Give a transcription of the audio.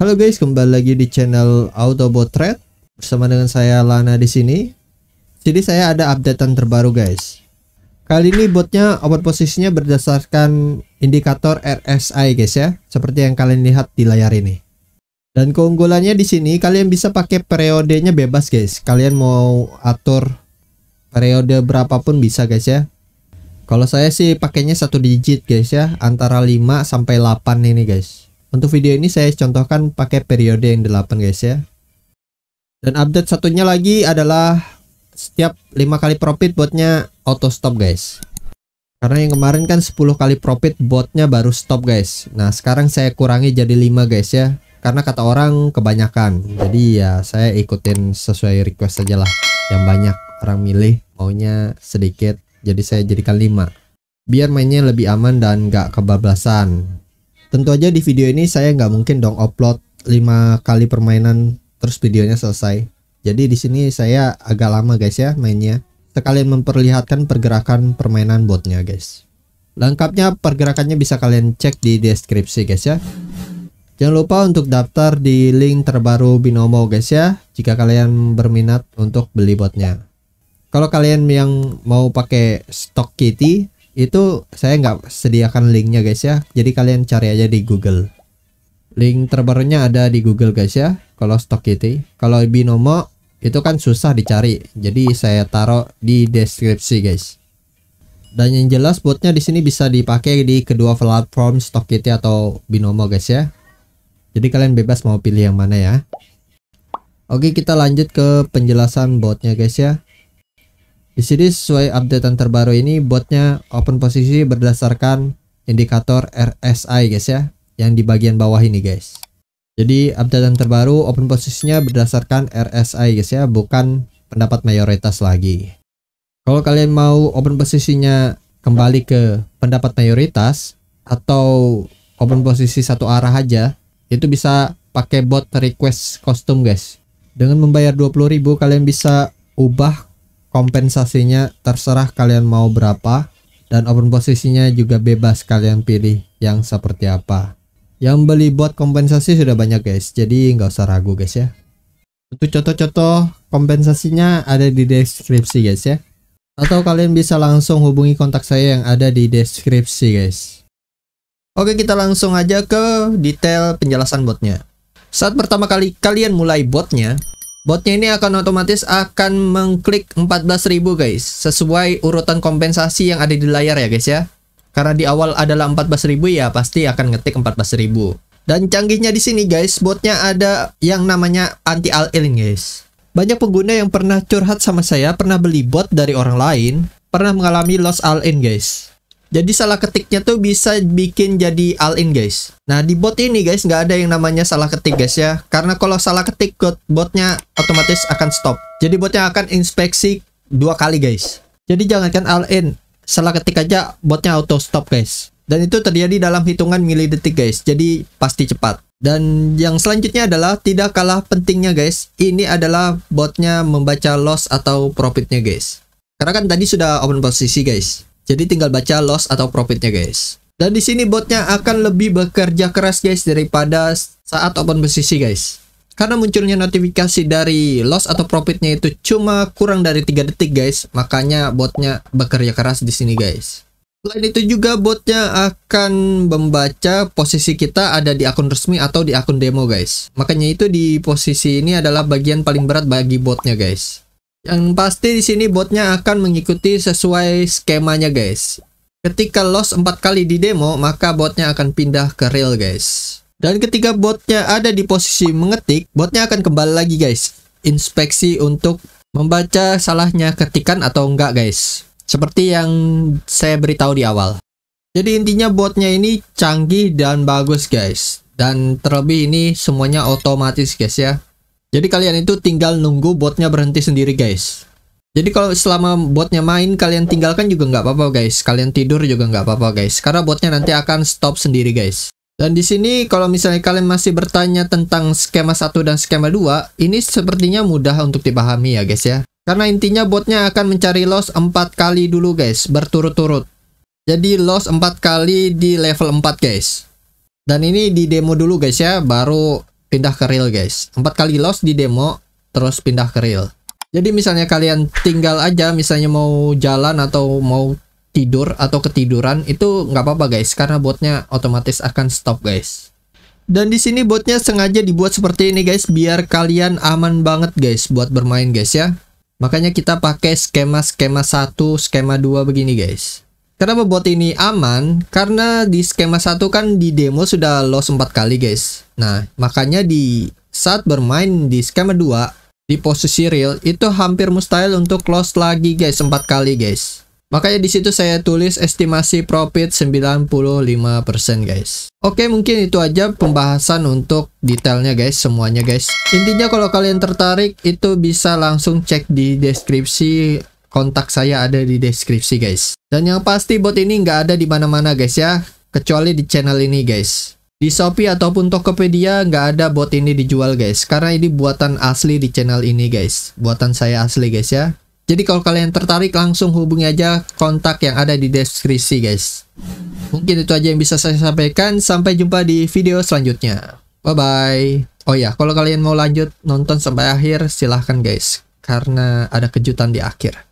Halo guys, kembali lagi di channel Autobot Trade bersama dengan saya Lana di sini. Jadi saya ada updatean terbaru guys. Kali ini botnya open posisinya berdasarkan indikator RSI guys ya, seperti yang kalian lihat di layar ini. Dan keunggulannya di sini kalian bisa pakai periodenya bebas guys. Kalian mau atur periode berapapun bisa guys ya. Kalau saya sih pakainya satu digit guys ya, antara 5 sampai 8 ini guys. Untuk video ini saya contohkan pakai periode yang 8 guys ya. Dan update satunya lagi adalah setiap 5 kali profit botnya auto stop guys. Karena yang kemarin kan 10 kali profit botnya baru stop guys. Nah sekarang saya kurangi jadi 5 guys ya. Karena kata orang kebanyakan. Jadi ya saya ikutin sesuai request aja lah. Yang banyak orang milih maunya sedikit. Jadi saya jadikan 5. Biar mainnya lebih aman dan gak kebablasan. Tentu aja di video ini saya nggak mungkin dong upload 5 kali permainan terus videonya selesai. Jadi di sini saya agak lama guys ya mainnya. Sekalian memperlihatkan pergerakan permainan botnya guys. Lengkapnya pergerakannya bisa kalian cek di deskripsi guys ya. Jangan lupa untuk daftar di link terbaru Binomo guys ya jika kalian berminat untuk beli botnya. Kalau kalian yang mau pakai stock kitty itu saya nggak sediakan linknya guys ya jadi kalian cari aja di Google link terbarunya ada di Google guys ya kalau stock itu kalau binomo itu kan susah dicari jadi saya taruh di deskripsi guys dan yang jelas botnya di sini bisa dipakai di kedua platform Stockity atau Binomo guys ya jadi kalian bebas mau pilih yang mana ya Oke kita lanjut ke penjelasan botnya guys ya di sini sesuai updatean terbaru ini botnya open posisi berdasarkan indikator RSI guys ya yang di bagian bawah ini guys. Jadi updatean terbaru open posisinya berdasarkan RSI guys ya bukan pendapat mayoritas lagi. Kalau kalian mau open posisinya kembali ke pendapat mayoritas atau open posisi satu arah aja itu bisa pakai bot request custom guys. Dengan membayar 20.000 kalian bisa ubah kompensasinya terserah kalian mau berapa dan open posisinya juga bebas kalian pilih yang seperti apa. Yang beli buat kompensasi sudah banyak guys, jadi nggak usah ragu guys ya. Untuk contoh-contoh kompensasinya ada di deskripsi guys ya. Atau kalian bisa langsung hubungi kontak saya yang ada di deskripsi guys. Oke kita langsung aja ke detail penjelasan botnya. Saat pertama kali kalian mulai botnya, Botnya ini akan otomatis akan mengklik 14.000 guys Sesuai urutan kompensasi yang ada di layar ya guys ya Karena di awal adalah 14.000 ya pasti akan ngetik 14.000 Dan canggihnya di sini guys botnya ada yang namanya anti in guys Banyak pengguna yang pernah curhat sama saya pernah beli bot dari orang lain Pernah mengalami loss all in guys jadi salah ketiknya tuh bisa bikin jadi all in guys. Nah di bot ini guys nggak ada yang namanya salah ketik guys ya. Karena kalau salah ketik bot botnya otomatis akan stop. Jadi botnya akan inspeksi dua kali guys. Jadi jangankan all in, salah ketik aja botnya auto stop guys. Dan itu terjadi dalam hitungan milidetik guys. Jadi pasti cepat. Dan yang selanjutnya adalah tidak kalah pentingnya guys. Ini adalah botnya membaca loss atau profitnya guys. Karena kan tadi sudah open posisi guys. Jadi tinggal baca loss atau profitnya guys. Dan di sini botnya akan lebih bekerja keras guys daripada saat open posisi guys. Karena munculnya notifikasi dari loss atau profitnya itu cuma kurang dari 3 detik guys. Makanya botnya bekerja keras di sini guys. Selain itu juga botnya akan membaca posisi kita ada di akun resmi atau di akun demo guys. Makanya itu di posisi ini adalah bagian paling berat bagi botnya guys. Yang pasti di sini botnya akan mengikuti sesuai skemanya guys. Ketika loss 4 kali di demo, maka botnya akan pindah ke real guys. Dan ketika botnya ada di posisi mengetik, botnya akan kembali lagi guys. Inspeksi untuk membaca salahnya ketikan atau enggak guys. Seperti yang saya beritahu di awal. Jadi intinya botnya ini canggih dan bagus guys. Dan terlebih ini semuanya otomatis guys ya. Jadi kalian itu tinggal nunggu botnya berhenti sendiri guys. Jadi kalau selama botnya main kalian tinggalkan juga nggak apa-apa guys. Kalian tidur juga nggak apa-apa guys. Karena botnya nanti akan stop sendiri guys. Dan di sini kalau misalnya kalian masih bertanya tentang skema 1 dan skema 2, ini sepertinya mudah untuk dipahami ya guys ya. Karena intinya botnya akan mencari loss 4 kali dulu guys, berturut-turut. Jadi loss 4 kali di level 4 guys. Dan ini di demo dulu guys ya, baru pindah ke real guys. Empat kali loss di demo terus pindah ke real. Jadi misalnya kalian tinggal aja misalnya mau jalan atau mau tidur atau ketiduran itu nggak apa-apa guys karena botnya otomatis akan stop guys. Dan di sini botnya sengaja dibuat seperti ini guys biar kalian aman banget guys buat bermain guys ya. Makanya kita pakai skema skema satu skema dua begini guys. Kenapa bot ini aman? Karena di skema satu kan di demo sudah loss 4 kali guys. Nah, makanya di saat bermain di skema 2, di posisi real, itu hampir mustahil untuk loss lagi guys, 4 kali guys. Makanya di situ saya tulis estimasi profit 95% guys. Oke, mungkin itu aja pembahasan untuk detailnya guys, semuanya guys. Intinya kalau kalian tertarik itu bisa langsung cek di deskripsi kontak saya ada di deskripsi guys. Dan yang pasti bot ini nggak ada di mana-mana guys ya, kecuali di channel ini guys. Di Shopee ataupun Tokopedia nggak ada bot ini dijual guys, karena ini buatan asli di channel ini guys, buatan saya asli guys ya. Jadi kalau kalian tertarik langsung hubungi aja kontak yang ada di deskripsi guys. Mungkin itu aja yang bisa saya sampaikan, sampai jumpa di video selanjutnya. Bye-bye. Oh ya, kalau kalian mau lanjut nonton sampai akhir silahkan guys, karena ada kejutan di akhir.